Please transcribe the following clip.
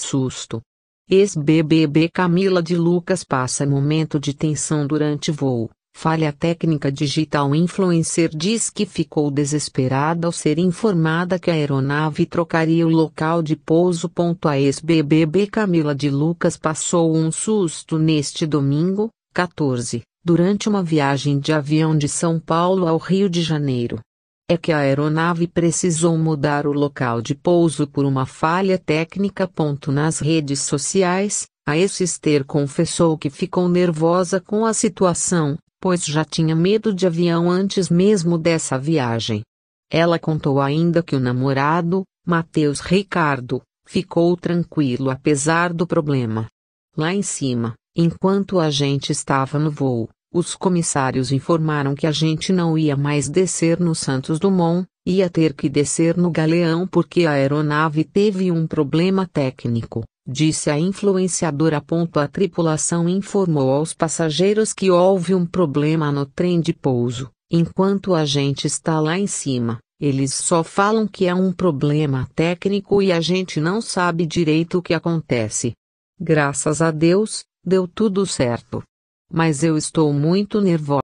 Susto. Ex-BBB Camila de Lucas passa momento de tensão durante voo. Falha técnica digital influencer diz que ficou desesperada ao ser informada que a aeronave trocaria o local de pouso. A ex-BBB Camila de Lucas passou um susto neste domingo, 14, durante uma viagem de avião de São Paulo ao Rio de Janeiro é que a aeronave precisou mudar o local de pouso por uma falha técnica. Nas redes sociais, a Esther confessou que ficou nervosa com a situação, pois já tinha medo de avião antes mesmo dessa viagem. Ela contou ainda que o namorado, Matheus Ricardo, ficou tranquilo apesar do problema. Lá em cima, enquanto a gente estava no voo, os comissários informaram que a gente não ia mais descer no Santos Dumont, ia ter que descer no Galeão porque a aeronave teve um problema técnico, disse a influenciadora. A tripulação informou aos passageiros que houve um problema no trem de pouso. Enquanto a gente está lá em cima, eles só falam que é um problema técnico e a gente não sabe direito o que acontece. Graças a Deus, deu tudo certo. Mas eu estou muito nervosa.